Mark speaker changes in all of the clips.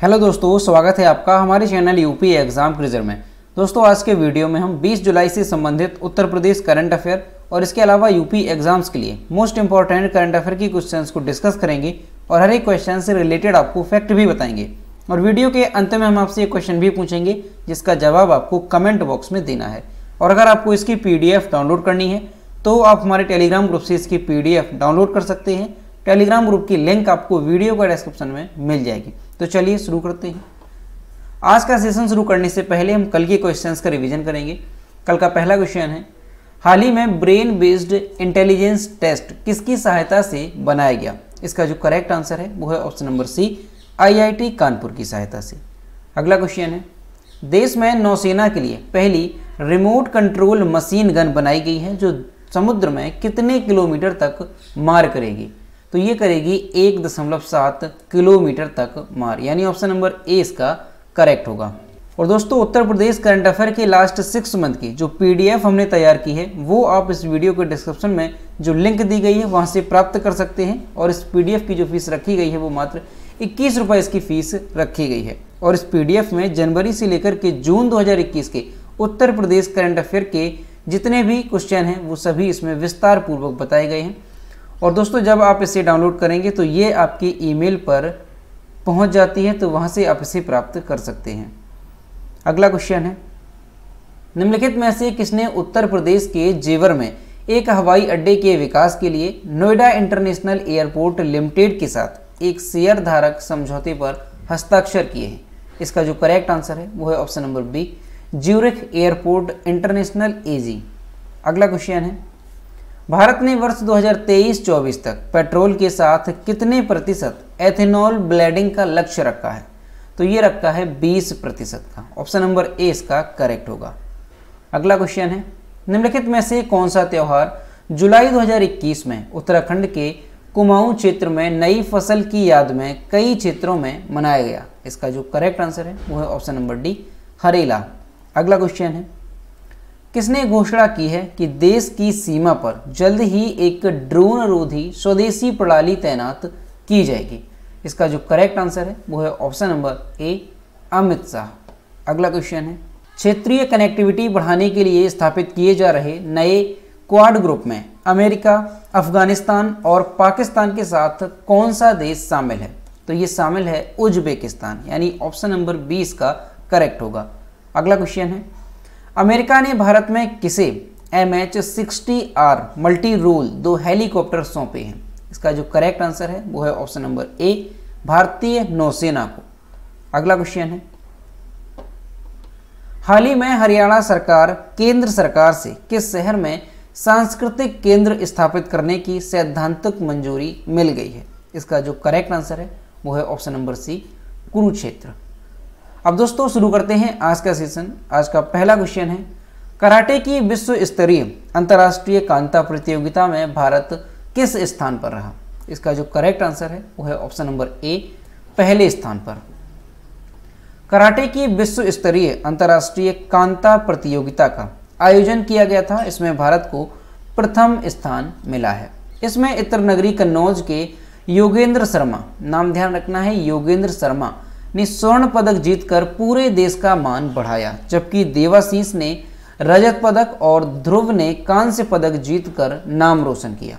Speaker 1: Hello दोस्तों स्वागत है आपका हमारे चैनल यूपी एग्जाम क्रिजर में दोस्तों आज के वीडियो में हम 20 जुलाई से संबंधित उत्तर प्रदेश करंट अफेयर और इसके अलावा यूपी एग्जाम्स के लिए मोस्ट इंपॉर्टेंट करंट अफेयर की क्वेश्चंस को डिस्कस करेंगे और हर एक क्वेश्चन से रिलेटेड आपको फैक्ट भी बताएंगे और वीडियो के अंत में हम आपसे एक क्वेश्चन भी पूछेंगे जिसका जवाब आपको कमेंट बॉक्स में देना है और अगर आपको इसकी पी डाउनलोड करनी है तो आप हमारे टेलीग्राम ग्रुप से इसकी पी डाउनलोड कर सकते हैं टेलीग्राम ग्रुप की लिंक आपको वीडियो का डिस्क्रिप्शन में मिल जाएगी तो चलिए शुरू करते हैं आज का सेशन शुरू करने से पहले हम कल के क्वेश्चंस का रिवीजन करेंगे कल का पहला क्वेश्चन है हाल ही में ब्रेन बेस्ड इंटेलिजेंस टेस्ट किसकी सहायता से बनाया गया इसका जो करेक्ट आंसर है वो है option number C IIT Kanpur की सहायता से अगला क्वेश्चन है देश में नौसेना के लिए पहली रिमोट कंट्रोल मशीन गन बनाई गई है जो समुद्र में कितने किलोमीटर तक मार करेगी तो ये करेगी एक दशमलव सात किलोमीटर तक मार यानी ऑप्शन नंबर ए इसका करेक्ट होगा और दोस्तों उत्तर प्रदेश करंट अफेयर के लास्ट सिक्स मंथ की जो पीडीएफ हमने तैयार की है वो आप इस वीडियो के डिस्क्रिप्शन में जो लिंक दी गई है वहाँ से प्राप्त कर सकते हैं और इस पी की जो फीस रखी गई है वो मात्र इक्कीस इसकी फीस रखी गई है और इस पी में जनवरी से लेकर के जून दो के उत्तर प्रदेश करंट अफेयर के जितने भी क्वेश्चन हैं वो सभी इसमें विस्तार पूर्वक बताए गए हैं और दोस्तों जब आप इसे डाउनलोड करेंगे तो ये आपके ईमेल पर पहुंच जाती है तो वहां से आप इसे प्राप्त कर सकते हैं अगला क्वेश्चन है निम्नलिखित में से किसने उत्तर प्रदेश के जेवर में एक हवाई अड्डे के विकास के लिए नोएडा इंटरनेशनल एयरपोर्ट लिमिटेड के साथ एक शेयर धारक समझौते पर हस्ताक्षर किए हैं इसका जो करेक्ट आंसर है वो है option number B Zurich Airport International AG अगला क्वेश्चन है भारत ने वर्ष 2023-24 तक पेट्रोल के साथ कितने प्रतिशत एथेनॉल ब्लेडिंग का लक्ष्य रखा है तो ये रखा है 20 प्रतिशत का ऑप्शन नंबर ए इसका करेक्ट होगा अगला क्वेश्चन है निम्नलिखित में से कौन सा त्यौहार जुलाई 2021 में उत्तराखंड के कुमाऊं क्षेत्र में नई फसल की याद में कई क्षेत्रों में मनाया गया इसका जो करेक्ट आंसर है वो है ऑप्शन नंबर डी हरेला अगला क्वेश्चन है किसने घोषणा की है कि देश की सीमा पर जल्द ही एक ड्रोन रोधी स्वदेशी प्रणाली तैनात की जाएगी इसका जो करेक्ट आंसर है वो है option number A Amit Shah अगला क्वेश्चन है क्षेत्रीय कनेक्टिविटी बढ़ाने के लिए स्थापित किए जा रहे नए क्वाड ग्रुप में अमेरिका अफगानिस्तान और पाकिस्तान के साथ कौन सा देश शामिल है तो ये शामिल है उज्बेकिस्तान यानी ऑप्शन नंबर बी इसका करेक्ट होगा अगला क्वेश्चन है अमेरिका ने भारत में किसे M H sixty R multi role दो हेलीकॉप्टर सौंपे हैं इसका जो करेक्ट आंसर है वो है ऑप्शन नंबर ए भारतीय नौसेना को अगला क्वेश्चन है हाल ही में हरियाणा सरकार केंद्र सरकार से किस शहर में सांस्कृतिक केंद्र स्थापित करने की सैद्धांतिक मंजूरी मिल गई है इसका जो करेक्ट आंसर है वो है ऑप्शन नंबर सी कुरुक्षेत्र अब दोस्तों शुरू करते हैं आज का सेशन आज का पहला क्वेश्चन है कराटे की विश्व स्तरीय अंतर्राष्ट्रीय कांता प्रतियोगिता में भारत किस स्थान पर रहा इसका जो करेक्ट आंसर है वो है ऑप्शन नंबर ए पहले स्थान पर कराटे की विश्व स्तरीय अंतर्राष्ट्रीय कांता प्रतियोगिता का आयोजन किया गया था इसमें भारत को प्रथम स्थान मिला है इसमें इतर नगरी कन्नौज के योगेंद्र शर्मा नाम ध्यान रखना है योगेंद्र शर्मा ने स्वर्ण पदक जीतकर पूरे देश का मान बढ़ाया जबकि देवाशीष ने रजत पदक और ध्रुव ने कांस्य पदक जीतकर नाम रोशन किया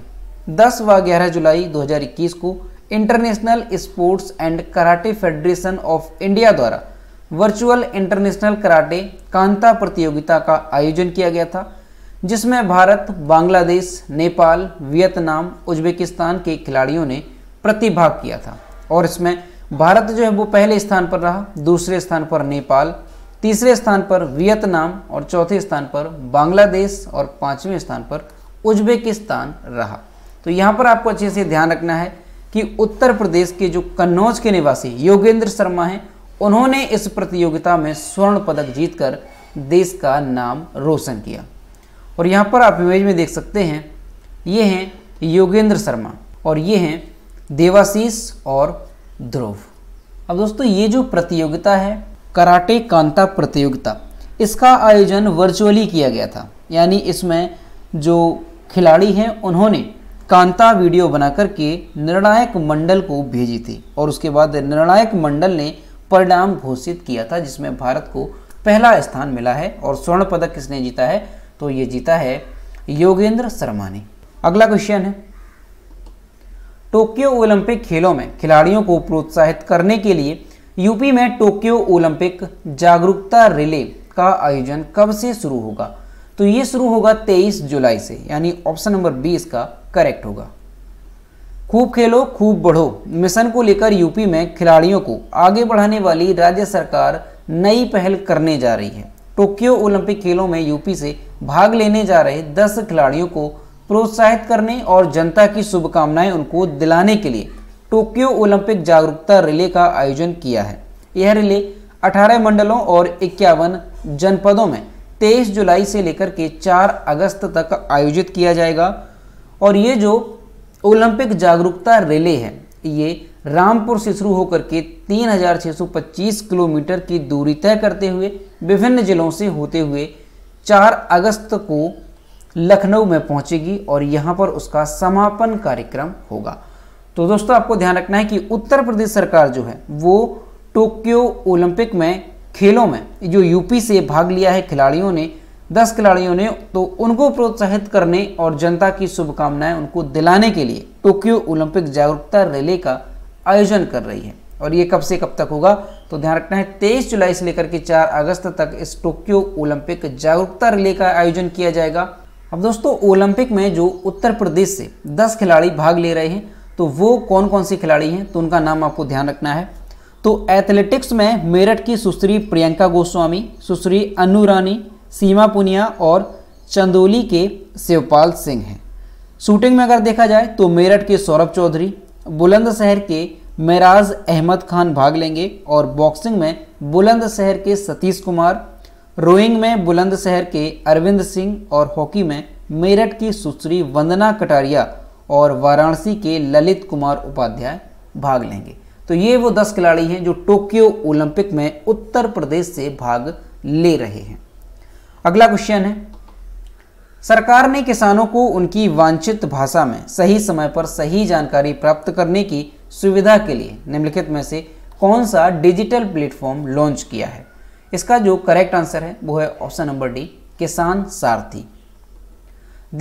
Speaker 1: 10 व 11 जुलाई 2021 को International Sports and Karate Federation of India द्वारा वर्चुअल इंटरनेशनल कराटे कांता प्रतियोगिता का आयोजन किया गया था जिसमें भारत बांग्लादेश नेपाल वियतनाम उज्बेकिस्तान के खिलाड़ियों ने प्रतिभाग किया था और इसमें भारत जो है वो पहले स्थान पर रहा दूसरे स्थान पर नेपाल तीसरे स्थान पर वियतनाम और चौथे स्थान पर बांग्लादेश और पाँचवें स्थान पर उज्बेकिस्तान रहा तो यहाँ पर आपको अच्छे से ध्यान रखना है कि उत्तर प्रदेश के जो कन्नौज के निवासी योगेंद्र शर्मा हैं उन्होंने इस प्रतियोगिता में स्वर्ण पदक जीतकर देश का नाम रोशन किया और यहाँ पर आप इमेज में देख सकते हैं ये हैं योगेंद्र शर्मा और ये हैं देवाशीष और ध्रुव अब दोस्तों ये जो प्रतियोगिता है कराटे कांता प्रतियोगिता इसका आयोजन वर्चुअली किया गया था यानी इसमें जो खिलाड़ी हैं उन्होंने कांता वीडियो बना करके निर्णायक मंडल को भेजी थी और उसके बाद निर्णायक मंडल ने परिणाम घोषित किया था जिसमें भारत को पहला स्थान मिला है और स्वर्ण पदक किसने जीता है तो ये जीता है योगेंद्र शर्मा ने अगला क्वेश्चन है टोक्यो ओलंपिक खेलों में खिलाड़ियों को प्रोत्साहित करने के लिए यूपी में टोक्यो ओलंपिक जागरूकता रिले का आयोजन कब से शुरू होगा तो ये शुरू होगा 23 जुलाई से यानी ऑप्शन नंबर बीस का करेक्ट होगा खूब खेलो खूब बढ़ो मिशन को लेकर यूपी में खिलाड़ियों को आगे बढ़ाने वाली राज्य सरकार नई पहल करने जा रही है टोक्यो ओलंपिक खेलों में यूपी से भाग लेने जा रहे 10 खिलाड़ियों को प्रोत्साहित करने और जनता की शुभकामनाएं उनको दिलाने के लिए टोक्यो ओलंपिक जागरूकता रिले का आयोजन किया है यह रिले 18 मंडलों और इक्यावन जनपदों में तेईस जुलाई से लेकर के 4 अगस्त तक आयोजित किया जाएगा और ये जो ओलंपिक जागरूकता रिले है ये रामपुर से शुरू होकर के 3,625 किलोमीटर की दूरी तय करते हुए विभिन्न जिलों से होते हुए 4 अगस्त को लखनऊ में पहुंचेगी और यहाँ पर उसका समापन कार्यक्रम होगा तो दोस्तों आपको ध्यान रखना है कि उत्तर प्रदेश सरकार जो है वो टोक्यो ओलंपिक में खेलों में जो यूपी से भाग लिया है खिलाड़ियों ने दस खिलाड़ियों ने तो उनको प्रोत्साहित करने और जनता की शुभकामनाएं उनको दिलाने के लिए टोक्यो ओलंपिक जागरूकता रैली का आयोजन कर रही है और ये कब से कब तक होगा तो ध्यान रखना है तेईस जुलाई से लेकर के चार अगस्त तक इस टोक्यो ओलंपिक जागरूकता रैली का आयोजन किया जाएगा अब दोस्तों ओलंपिक में जो उत्तर प्रदेश से 10 खिलाड़ी भाग ले रहे हैं तो वो कौन कौन से खिलाड़ी हैं तो उनका नाम आपको ध्यान रखना है तो एथलेटिक्स में मेरठ की सुश्री प्रियंका गोस्वामी सुश्री अनु रानी सीमा पुनिया और चंदोली के शिवपाल सिंह हैं शूटिंग में अगर देखा जाए तो मेरठ के सौरभ चौधरी बुलंदशहर के मेराज अहमद खान भाग लेंगे और बॉक्सिंग में बुलंदशहर के सतीश कुमार रोइंग में बुलंदशहर के अरविंद सिंह और हॉकी में मेरठ की सुश्री वंदना कटारिया और वाराणसी के ललित कुमार उपाध्याय भाग लेंगे तो ये वो दस खिलाड़ी हैं जो टोक्यो ओलंपिक में उत्तर प्रदेश से भाग ले रहे हैं अगला क्वेश्चन है सरकार ने किसानों को उनकी वांछित भाषा में सही समय पर सही जानकारी प्राप्त करने की सुविधा के लिए निम्नलिखित में से कौन सा डिजिटल प्लेटफॉर्म लॉन्च किया है इसका जो करेक्ट आंसर है वो है ऑप्शन नंबर डी किसान सारथी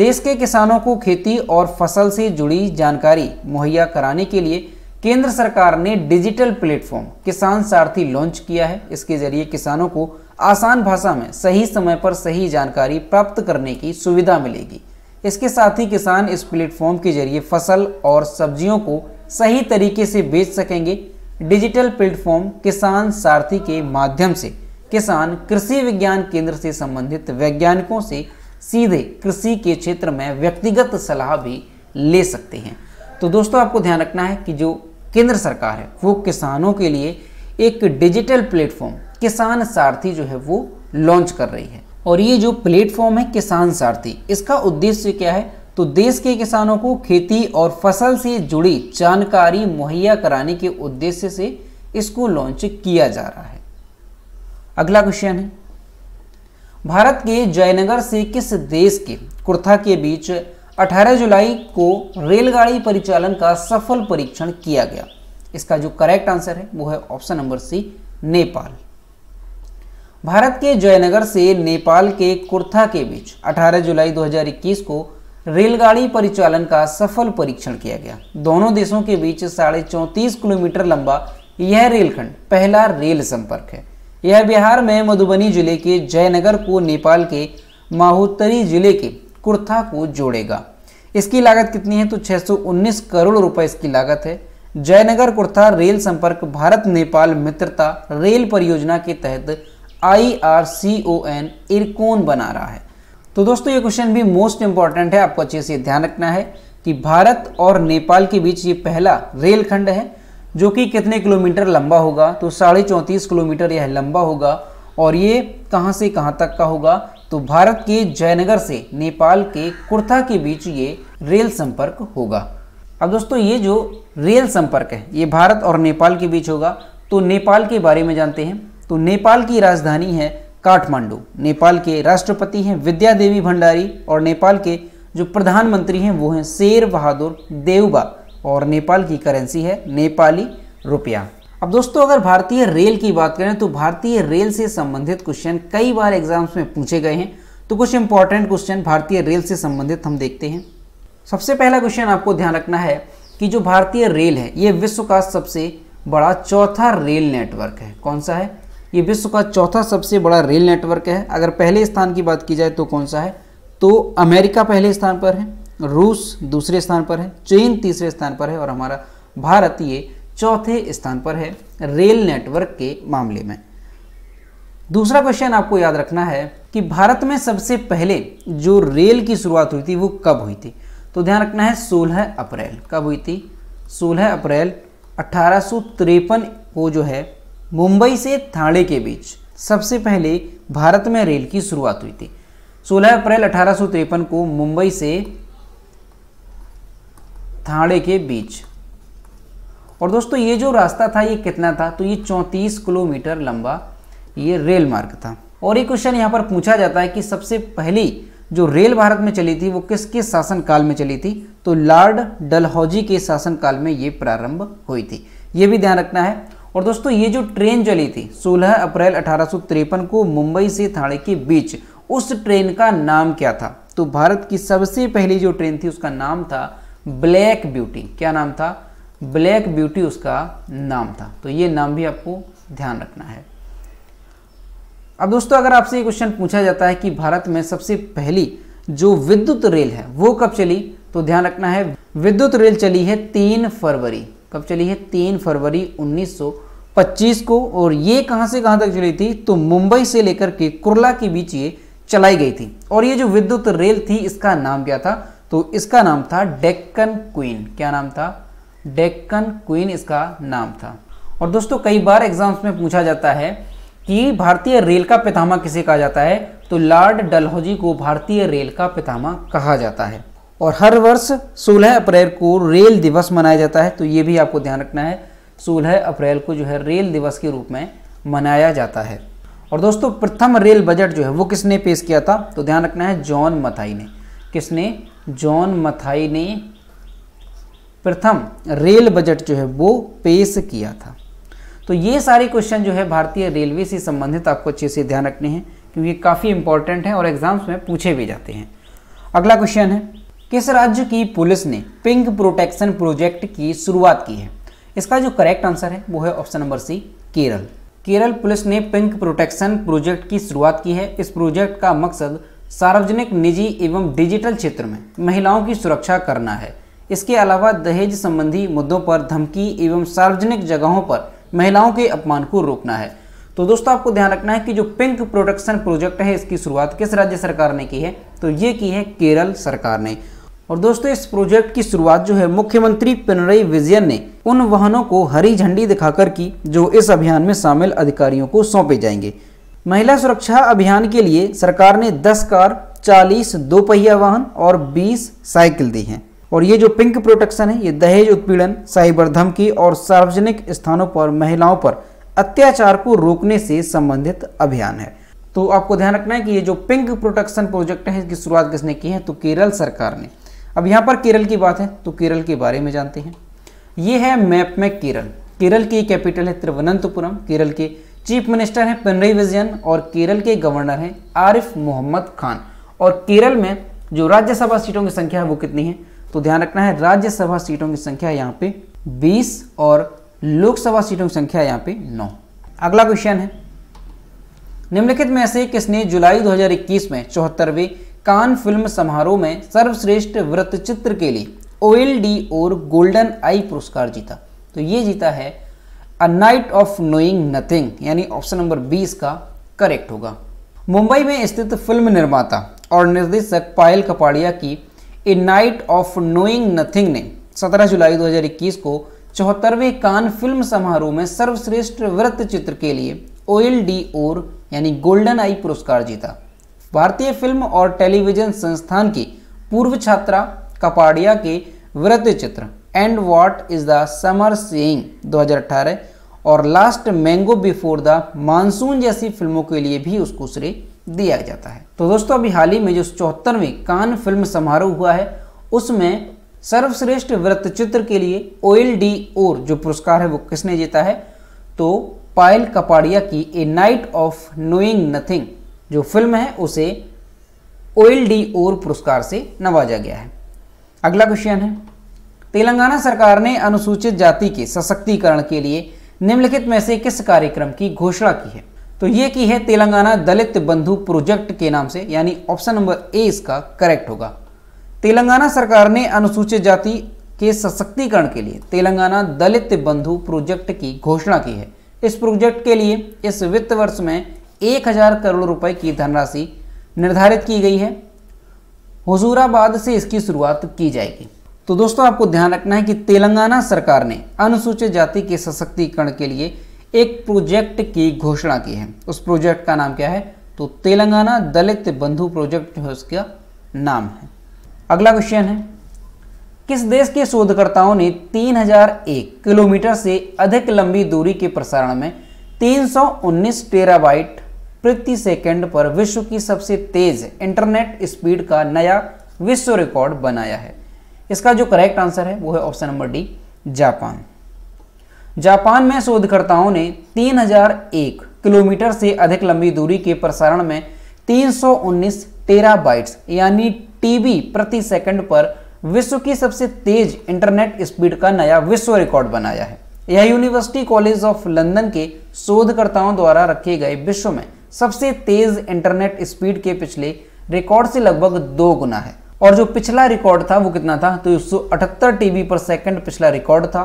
Speaker 1: देश के किसानों को खेती और फसल से जुड़ी जानकारी मुहैया कराने के लिए केंद्र सरकार ने डिजिटल प्लेटफॉर्म किसान सारथी लॉन्च किया है इसके जरिए किसानों को आसान भाषा में सही समय पर सही जानकारी प्राप्त करने की सुविधा मिलेगी इसके साथ ही किसान इस प्लेटफॉर्म के जरिए फसल और सब्जियों को सही तरीके से बेच सकेंगे डिजिटल प्लेटफॉर्म किसान सारथी के माध्यम से किसान कृषि विज्ञान केंद्र से संबंधित वैज्ञानिकों से सीधे कृषि के क्षेत्र में व्यक्तिगत सलाह भी ले सकते हैं तो दोस्तों आपको ध्यान रखना है कि जो केंद्र सरकार है वो किसानों के लिए एक डिजिटल प्लेटफॉर्म किसान सारथी जो है वो लॉन्च कर रही है और ये जो प्लेटफॉर्म है किसान सारथी इसका उद्देश्य क्या है तो देश के किसानों को खेती और फसल से जुड़ी जानकारी मुहैया कराने के उद्देश्य से इसको लॉन्च किया जा रहा है अगला क्वेश्चन है भारत के जयनगर से किस देश के कुर्था के बीच 18 जुलाई को रेलगाड़ी परिचालन का सफल परीक्षण किया गया इसका जो करेक्ट आंसर है वो है option number C Nepal Bharat के जयनगर से नेपाल के कुर्था के बीच 18 जुलाई 2021 को रेलगाड़ी परिचालन का सफल परीक्षण किया गया दोनों देशों के बीच साढ़े चौंतीस किलोमीटर लंबा यह रेलखंड पहला रेल संपर्क है यह बिहार में मधुबनी जिले के जयनगर को नेपाल के माहौतरी जिले के कुर्था को जोड़ेगा इसकी लागत कितनी है तो 619 करोड़ रुपए इसकी लागत है जयनगर कुर्था रेल संपर्क भारत नेपाल मित्रता रेल परियोजना के तहत I R C O N Ircon बना रहा है तो दोस्तों ये क्वेश्चन भी मोस्ट इम्पॉर्टेंट है आपको अच्छे से ध्यान रखना है कि भारत और नेपाल के बीच ये पहला रेलखंड है जो कि कितने किलोमीटर लंबा होगा तो साढ़े चौंतीस किलोमीटर यह लंबा होगा और ये कहाँ से कहाँ तक का होगा तो भारत के जयनगर से नेपाल के कुर्था के बीच ये रेल संपर्क होगा अब दोस्तों ये जो रेल संपर्क है ये भारत और नेपाल के बीच होगा तो नेपाल के बारे में जानते हैं तो नेपाल की राजधानी है काठमांडू नेपाल के राष्ट्रपति हैं विद्या देवी भंडारी और नेपाल के जो प्रधानमंत्री हैं वो हैं शेर बहादुर देवबा और नेपाल की करेंसी है नेपाली रुपया अब दोस्तों अगर भारतीय रेल की बात करें तो भारतीय रेल से संबंधित क्वेश्चन कई बार एग्जाम्स में पूछे गए हैं तो कुछ इंपॉर्टेंट क्वेश्चन भारतीय रेल से संबंधित हम देखते हैं सबसे पहला क्वेश्चन आपको ध्यान रखना है कि जो भारतीय रेल है ये विश्व का सबसे बड़ा चौथा रेल नेटवर्क है कौन सा है ये विश्व का चौथा सबसे बड़ा रेल नेटवर्क है अगर पहले स्थान की बात की जाए तो कौन सा है तो अमेरिका पहले स्थान पर है रूस दूसरे स्थान पर है चीन तीसरे स्थान पर है और हमारा भारत ये चौथे स्थान पर है रेल नेटवर्क के मामले में दूसरा क्वेश्चन आपको याद रखना है कि भारत में सबसे पहले जो रेल की शुरुआत हुई थी वो कब हुई थी तो ध्यान रखना है 16 अप्रैल कब हुई थी 16 अप्रैल अठारह को जो है मुंबई से थाणे के बीच सबसे पहले भारत में रेल की शुरुआत हुई थी 16 अप्रैल अठारह को मुंबई से थाड़े के बीच और दोस्तों ये जो रास्ता था ये कितना था तो ये 34 किलोमीटर लंबा ये रेल मार्ग था और ये क्वेश्चन यहाँ पर पूछा जाता है कि सबसे पहली जो रेल भारत में चली थी वो किसके शासनकाल में चली थी तो लॉर्ड डलहौजी के शासनकाल में ये प्रारंभ हुई थी ये भी ध्यान रखना है और दोस्तों ये जो ट्रेन चली थी 16 अप्रैल अठारह को मुंबई से थाड़े के बीच उस ट्रेन का नाम क्या था तो भारत की सबसे पहली जो ट्रेन थी उसका नाम था ब्लैक ब्यूटी क्या नाम था ब्लैक ब्यूटी उसका नाम था तो ये नाम भी आपको ध्यान रखना है अब दोस्तों अगर आपसे ये क्वेश्चन पूछा जाता है कि भारत में सबसे पहली जो विद्युत रेल है वो कब चली तो ध्यान रखना है विद्युत रेल चली है तीन फरवरी कब चली है तीन फरवरी 1925 को और ये कहां से कहां तक चली थी तो मुंबई से लेकर के कुरला के बीच ये चलाई गई थी और ये जो विद्युत रेल थी इसका नाम क्या था तो इसका नाम था डेक्कन क्वीन क्या नाम था डेक्कन क्वीन इसका नाम था और दोस्तों कई बार एग्जाम्स में पूछा जाता है कि भारतीय रेल का पितामा किसे कहा जाता है तो लॉर्ड डलहौजी को भारतीय रेल का पितामा कहा जाता है और हर वर्ष 16 अप्रैल को रेल दिवस मनाया जाता है तो ये भी आपको ध्यान रखना है 16 अप्रैल को जो है रेल दिवस के रूप में मनाया जाता है और दोस्तों प्रथम रेल बजट जो है वो किसने पेश किया था तो ध्यान रखना है जॉन मथाई ने किसने जॉन मथाई ने प्रथम रेल बजट जो है वो पेश किया था तो ये सारे क्वेश्चन जो है भारतीय रेलवे से संबंधित आपको अच्छे से ध्यान रखने हैं क्योंकि काफ़ी इंपॉर्टेंट हैं और एग्जाम्स में पूछे भी जाते हैं अगला क्वेश्चन है किस राज्य की पुलिस ने पिंक प्रोटेक्शन प्रोजेक्ट की शुरुआत की है इसका जो करेक्ट आंसर है वो है option number C Kerala Kerala police ने पिंक प्रोटेक्शन प्रोजेक्ट की शुरुआत की है इस प्रोजेक्ट का मकसद सार्वजनिक निजी एवं डिजिटल क्षेत्र में महिलाओं की सुरक्षा करना है इसके अलावा दहेज संबंधी मुद्दों पर धमकी एवं सार्वजनिक जगहों पर महिलाओं के अपमान को रोकना है तो दोस्तों आपको ध्यान रखना है कि जो पिंक प्रोटेक्शन प्रोजेक्ट है इसकी शुरुआत किस राज्य सरकार ने की है तो ये की है केरल सरकार ने और दोस्तों इस प्रोजेक्ट की शुरुआत जो है मुख्यमंत्री पिनरई विजयन ने उन वाहनों को हरी झंडी दिखाकर की जो इस अभियान में शामिल अधिकारियों को सौंपे जाएंगे महिला सुरक्षा अभियान के लिए सरकार ने 10 कार 40 पहिया वाहन और 20 साइकिल दी हैं और ये जो पिंक प्रोटेक्शन है ये दहेज उत्पीड़न साइबर धमकी और सार्वजनिक स्थानों पर महिलाओं पर अत्याचार को रोकने से संबंधित अभियान है तो आपको ध्यान रखना है कि ये जो पिंक प्रोटेक्शन प्रोजेक्ट है इसकी शुरुआत किसने की है तो केरल सरकार ने अब यहाँ पर केरल की बात है तो केरल के बारे में जानते हैं ये है मैप में केरल केरल की कैपिटल है तिरुवनंतपुरम केरल के चीफ मिनिस्टर हैं पिनरई विजयन और केरल के गवर्नर हैं आरिफ मोहम्मद खान और केरल में जो राज्यसभा सीटों की संख्या है वो कितनी है तो ध्यान रखना है राज्यसभा सीटों की संख्या यहाँ पे 20 और लोकसभा सीटों की संख्या यहाँ पे 9। अगला क्वेश्चन है निम्नलिखित में से किसने जुलाई 2021 में चौहत्तरवें कान फिल्म समारोह में सर्वश्रेष्ठ वृत्तचित्र के लिए ओएल डी और गोल्डन आई पुरस्कार जीता तो ये जीता है a night of knowing nothing यानी ऑप्शन नंबर बीस का करेक्ट होगा मुंबई में स्थित फिल्म निर्माता और निर्देशक पायल कपाड़िया की a night of knowing nothing ने 17 जुलाई 2021 को चौहत्तरवें कान फिल्म समारोह में सर्वश्रेष्ठ वृत्त चित्र के लिए ओयल डी ओर यानी गोल्डन आई पुरस्कार जीता भारतीय फिल्म और टेलीविजन संस्थान की पूर्व छात्रा कपाड़िया के वृत्त चित्र and what is the summer seeing 2018 और last mango before the monsoon जैसी फिल्मों के लिए भी उसको श्रेय दिया जाता है तो दोस्तों अभी हाल ही में जो चौहत्तरवें कान फिल्म समारोह हुआ है उसमें सर्वश्रेष्ठ वृत्तचित्र के लिए ओ एल डी और जो पुरस्कार है वो किसने जीता है तो पायल कपाड़िया की a night of knowing nothing जो फिल्म है उसे ओ एल डी और पुरस्कार से नवाजा गया है अगला क्वेश्चन है तेलंगाना सरकार ने अनुसूचित जाति के सशक्तिकरण के लिए निम्नलिखित में से किस कार्यक्रम की घोषणा की है तो ये की है तेलंगाना दलित बंधु प्रोजेक्ट के नाम से यानी ऑप्शन नंबर ए इसका करेक्ट होगा तेलंगाना सरकार ने अनुसूचित जाति के सशक्तिकरण के लिए तेलंगाना दलित बंधु प्रोजेक्ट की घोषणा की है इस प्रोजेक्ट के लिए इस वित्त वर्ष में एक हजार करोड़ रुपए की धनराशि निर्धारित की गई है हुजूराबाद से इसकी शुरुआत की जाएगी तो दोस्तों आपको ध्यान रखना है कि तेलंगाना सरकार ने अनुसूचित जाति के सशक्तिकरण के लिए एक प्रोजेक्ट की घोषणा की है उस प्रोजेक्ट का नाम क्या है तो तेलंगाना दलित बंधु प्रोजेक्ट जो है उसका नाम है अगला क्वेश्चन है किस देश के शोधकर्ताओं ने 3001 किलोमीटर से अधिक लंबी दूरी के प्रसारण में 319 टेराबाइट प्रति सेकंड पर विश्व की सबसे तेज इंटरनेट स्पीड का नया विश्व रिकॉर्ड बनाया है इसका जो करेक्ट आंसर है वो है option number D Japan Japan में शोधकर्ताओं ने 3001 किलोमीटर से अधिक लंबी दूरी के प्रसारण में 319 टेराबाइट्स यानी टीबी प्रति सेकंड पर विश्व की सबसे तेज इंटरनेट स्पीड का नया विश्व रिकॉर्ड बनाया है यह यूनिवर्सिटी कॉलेज ऑफ लंदन के शोधकर्ताओं द्वारा रखे गए विश्व में सबसे तेज इंटरनेट स्पीड के पिछले रिकॉर्ड से लगभग दो गुना है और जो पिछला रिकॉर्ड था वो कितना था तो एक सौ पर सेकंड पिछला रिकॉर्ड था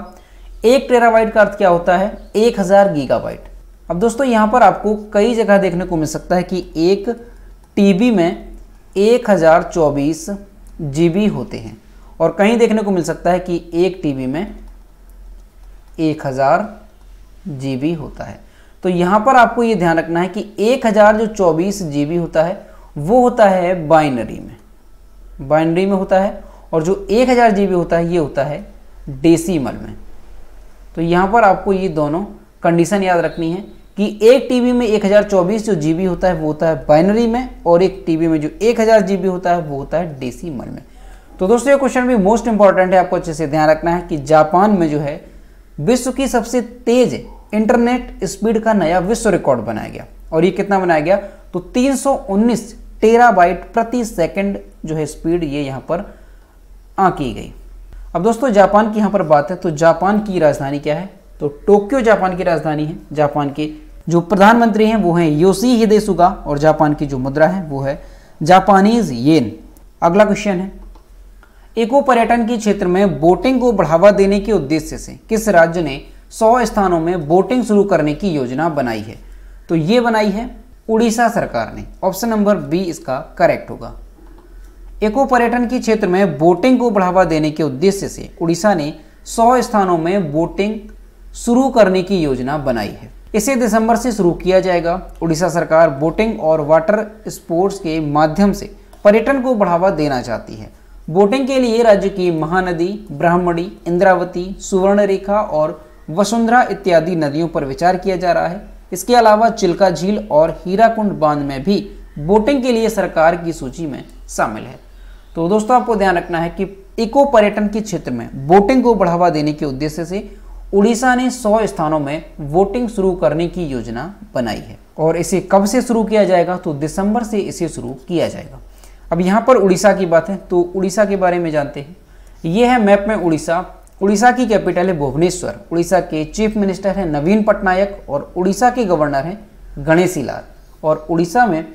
Speaker 1: एक टेराबाइट का अर्थ क्या होता है एक हज़ार गीगाबाइट अब दोस्तों यहाँ पर आपको कई जगह देखने को मिल सकता है कि एक टीबी में एक हज़ार चौबीस जीबी होते हैं और कहीं देखने को मिल सकता है कि एक टीबी में एक हज़ार जीबी होता है तो यहाँ पर आपको ये ध्यान रखना है कि एक हज़ार जो चौबीस जीबी होता है वो होता है बाइनरी में बाइनरी में होता है और जो एक हज़ार जी होता है ये होता है डेसीमल में तो यहाँ पर आपको ये दोनों कंडीशन याद रखनी है कि एक टीबी में 1024 जो जीबी होता है वो होता है बाइनरी में और एक टीबी में जो 1000 जीबी होता है वो होता है डेसीमल में तो दोस्तों ये क्वेश्चन भी मोस्ट इंपॉर्टेंट है आपको अच्छे से ध्यान रखना है कि जापान में जो है विश्व की सबसे तेज इंटरनेट स्पीड का नया विश्व रिकॉर्ड बनाया गया और ये कितना बनाया गया तो उन्नीस टेरा बाइट प्रति सेकंड जो है स्पीड ये यहाँ पर आंकी गई अब दोस्तों जापान की यहाँ पर बात है तो जापान की राजधानी क्या है तो टोक्यो जापान की राजधानी है जापान के जो प्रधानमंत्री हैं वो हैं योशी हिदे सुगा और जापान की जो मुद्रा है वो है जापानीज येन अगला क्वेश्चन है इको पर्यटन के क्षेत्र में बोटिंग को बढ़ावा देने के उद्देश्य से किस राज्य ने सौ स्थानों में बोटिंग शुरू करने की योजना बनाई है तो ये बनाई है उड़ीसा सरकार ने ऑप्शन नंबर बी इसका करेक्ट होगा एको पर्यटन के क्षेत्र में बोटिंग को बढ़ावा देने के उद्देश्य से उड़ीसा ने 100 स्थानों में बोटिंग शुरू करने की योजना बनाई है इसे दिसंबर से शुरू किया जाएगा उड़ीसा सरकार बोटिंग और वाटर स्पोर्ट्स के माध्यम से पर्यटन को बढ़ावा देना चाहती है बोटिंग के लिए राज्य की महानदी ब्राह्मणी इंद्रावती सुवर्णरेखा और वसुंधरा इत्यादि नदियों पर विचार किया जा रहा है इसके अलावा चिल्का झील और हीराकुंड बांध में भी बोटिंग के लिए सरकार की सूची में शामिल है तो दोस्तों आपको ध्यान रखना है कि इको पर्यटन के क्षेत्र में बोटिंग को बढ़ावा देने के उद्देश्य से उड़ीसा ने 100 स्थानों में बोटिंग शुरू करने की योजना बनाई है और इसे कब से शुरू किया जाएगा तो दिसंबर से इसे शुरू किया जाएगा अब यहाँ पर उड़ीसा की बात है तो उड़ीसा के बारे में जानते हैं ये है मैप में उड़ीसा उड़ीसा की कैपिटल है भुवनेश्वर उड़ीसा के चीफ मिनिस्टर हैं नवीन पटनायक और उड़ीसा के गवर्नर हैं गणेशी लाल और उड़ीसा में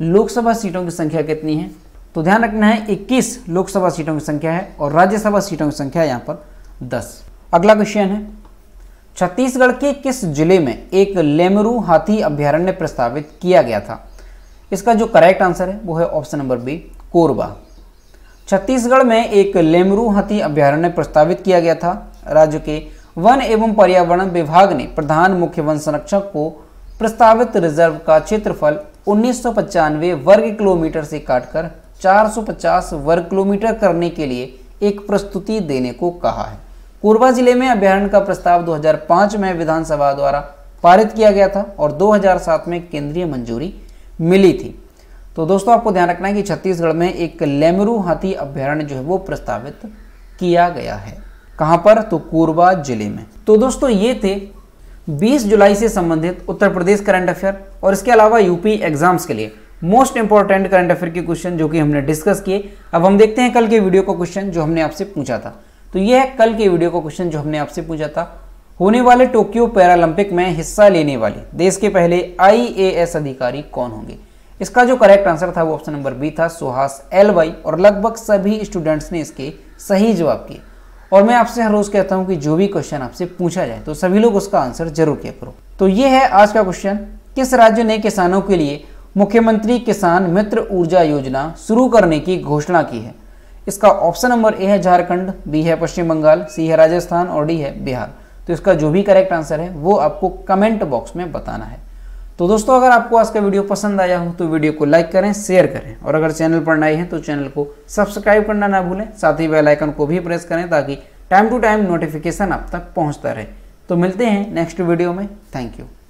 Speaker 1: लोकसभा सीटों की संख्या कितनी है तो ध्यान रखना है 21 लोकसभा सीटों की संख्या है और राज्यसभा सीटों की संख्या यहाँ पर 10। अगला क्वेश्चन है छत्तीसगढ़ के किस जिले में एक लेमरू हाथी अभ्यारण्य प्रस्तावित किया गया था इसका जो करेक्ट आंसर है वो है option number B Korba Chhattisgarh में एक लेमरू हाथी अभ्यारण्य प्रस्तावित किया गया था राज्य के वन एवं पर्यावरण विभाग ने प्रधान मुख्य वन संरक्षक को प्रस्तावित रिजर्व का क्षेत्रफल उन्नीस वर्ग किलोमीटर से काटकर 450 वर्ग किलोमीटर करने के लिए एक प्रस्तुति देने को कहा है कोरबा जिले में अभ्यारण्य का प्रस्ताव 2005 में विधानसभा द्वारा पारित किया गया था और 2007 में केंद्रीय मंजूरी मिली थी तो दोस्तों आपको ध्यान रखना है कि छत्तीसगढ़ में एक लेमरू हाथी अभ्यारण्य जो है वो प्रस्तावित किया गया है कहाँ पर तो कोरबा जिले में तो दोस्तों ये थे 20 जुलाई से संबंधित उत्तर प्रदेश करंट अफेयर और इसके अलावा यूपी एग्जाम्स के लिए मोस्ट इंपॉर्टेंट करंट अफेयर के क्वेश्चन जो कि हमने डिस्कस किए अब हम देखते हैं कल के वीडियो का क्वेश्चन जो हमने आपसे पूछा था तो यह है कल के वीडियो का क्वेश्चन जो हमने आपसे पूछा था होने वाले टोक्यो पैरालंपिक में हिस्सा लेने वाले देश के पहले आई अधिकारी कौन होंगे इसका जो करेक्ट आंसर था वो ऑप्शन नंबर बी था सुहास एल वाई और लगभग सभी स्टूडेंट्स ने इसके सही जवाब किए और मैं आपसे हर रोज़ कहता हूं कि जो भी क्वेश्चन आपसे पूछा जाए तो सभी लोग उसका आंसर जरूर किया करो तो ये है आज का क्वेश्चन किस राज्य ने किसानों के लिए मुख्यमंत्री किसान मित्र ऊर्जा योजना शुरू करने की घोषणा की है इसका ऑप्शन नंबर ए है झारखंड बी है पश्चिम बंगाल सी है राजस्थान और डी है बिहार तो इसका जो भी करेक्ट आंसर है वो आपको कमेंट बॉक्स में बताना है तो दोस्तों अगर आपको आज का वीडियो पसंद आया हो तो वीडियो को लाइक करें शेयर करें और अगर चैनल पर नए हैं तो चैनल को सब्सक्राइब करना ना भूलें साथ ही बेल आइकन को भी प्रेस करें ताकि टाइम टू टाइम नोटिफिकेशन आप तक पहुंचता रहे तो मिलते हैं नेक्स्ट वीडियो में थैंक यू